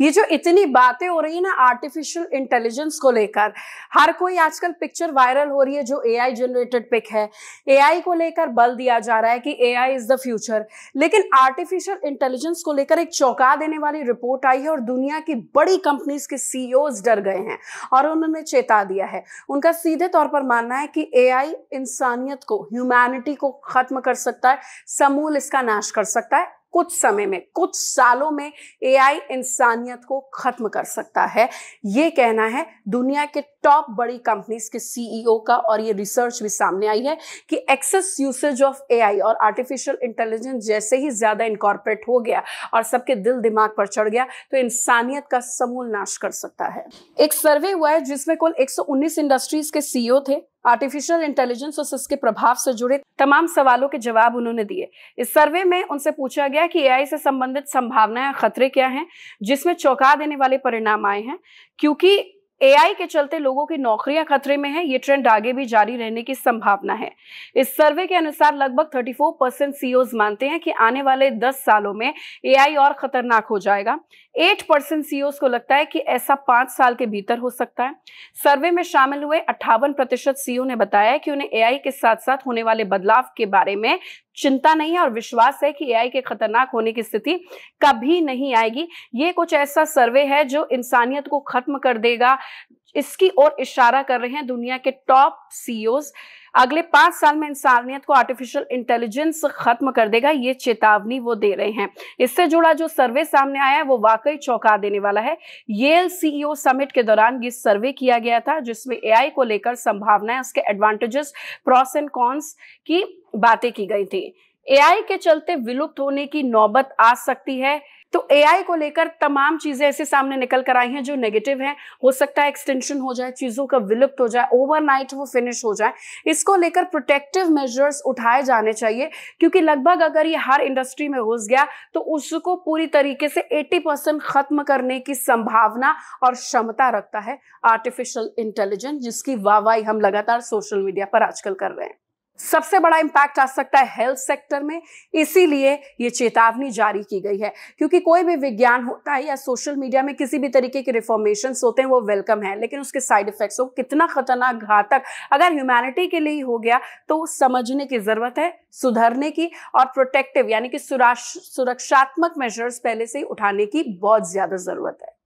ये जो इतनी बातें हो रही है ना आर्टिफिशियल इंटेलिजेंस को लेकर हर कोई आजकल पिक्चर वायरल हो रही है जो एआई जनरेटेड पिक है एआई को लेकर बल दिया जा रहा है कि एआई इज द फ्यूचर लेकिन आर्टिफिशियल इंटेलिजेंस को लेकर एक चौंका देने वाली रिपोर्ट आई है और दुनिया की बड़ी कंपनीज के सीईओज e डर गए हैं और उन्होंने चेता दिया है उनका सीधे तौर पर मानना है कि आई इंसानियत को ह्यूमैनिटी को खत्म कर सकता है समूल इसका नाश कर सकता है कुछ समय में कुछ सालों में एआई इंसानियत को खत्म कर सकता है ये कहना है दुनिया के टॉप बड़ी कंपनीज के सीईओ e का और ये रिसर्च भी सामने आई है कि एक्सेस यूसेज ऑफ एआई और आर्टिफिशियल इंटेलिजेंस जैसे ही ज्यादा इंकॉर्पोरेट हो गया और सबके दिल दिमाग पर चढ़ गया तो इंसानियत का समूल नाश कर सकता है एक सर्वे हुआ है जिसमें कुल एक इंडस्ट्रीज के सीईओ e थे आर्टिफिशियल इंटेलिजेंस और इसके प्रभाव से जुड़े तमाम सवालों के जवाब उन्होंने दिए इस सर्वे में उनसे पूछा गया कि एआई से संबंधित संभावनाएं खतरे क्या हैं जिसमें चौंका देने वाले परिणाम आए हैं क्योंकि एआई के चलते लोगों की नौकरियां खतरे में हैं ये ट्रेंड आगे भी जारी रहने की संभावना है इस सर्वे के अनुसार लगभग 34 परसेंट सीईओज मानते हैं कि आने वाले 10 सालों में एआई और खतरनाक हो जाएगा 8 परसेंट सीईओज को लगता है कि ऐसा पांच साल के भीतर हो सकता है सर्वे में शामिल हुए अट्ठावन प्रतिशत सीओ e ने बताया कि उन्हें ए के साथ साथ होने वाले बदलाव के बारे में चिंता नहीं है और विश्वास है कि एआई के खतरनाक होने की स्थिति कभी नहीं आएगी ये कुछ ऐसा सर्वे है जो इंसानियत को खत्म कर देगा इसकी ओर इशारा कर रहे हैं दुनिया के टॉप सीईओज़ अगले पांच साल में इंसानियत को आर्टिफिशियल इंटेलिजेंस खत्म कर देगा ये चेतावनी वो दे रहे हैं इससे जुड़ा जो सर्वे सामने आया है वो वाकई चौंका देने वाला है येल सीईओ समिट के दौरान ये सर्वे किया गया था जिसमें एआई को लेकर संभावनाएं उसके एडवांटेजेस प्रॉस एंड कॉन्स की बातें की गई थी एआई के चलते विलुप्त होने की नौबत आ सकती है तो एआई को लेकर तमाम चीजें ऐसे सामने निकल कर आई हैं जो नेगेटिव हैं हो सकता है एक्सटेंशन हो जाए चीजों का विलुप्त हो जाए ओवरनाइट वो फिनिश हो जाए इसको लेकर प्रोटेक्टिव मेजर्स उठाए जाने चाहिए क्योंकि लगभग अगर ये हर इंडस्ट्री में घुस गया तो उसको पूरी तरीके से 80 परसेंट खत्म करने की संभावना और क्षमता रखता है आर्टिफिशियल इंटेलिजेंस जिसकी वाहवाही हम लगातार सोशल मीडिया पर आजकल कर रहे हैं सबसे बड़ा इंपैक्ट आ सकता है हेल्थ सेक्टर में इसीलिए ये चेतावनी जारी की गई है क्योंकि कोई भी विज्ञान होता है या सोशल मीडिया में किसी भी तरीके के रिफॉर्मेशन होते हैं वो वेलकम है लेकिन उसके साइड इफेक्ट्स हो कितना खतरनाक घातक अगर ह्यूमैनिटी के लिए हो गया तो समझने की ज़रूरत है सुधरने की और प्रोटेक्टिव यानी कि सुरक्षात्मक मेजर्स पहले से ही उठाने की बहुत ज़्यादा ज़रूरत है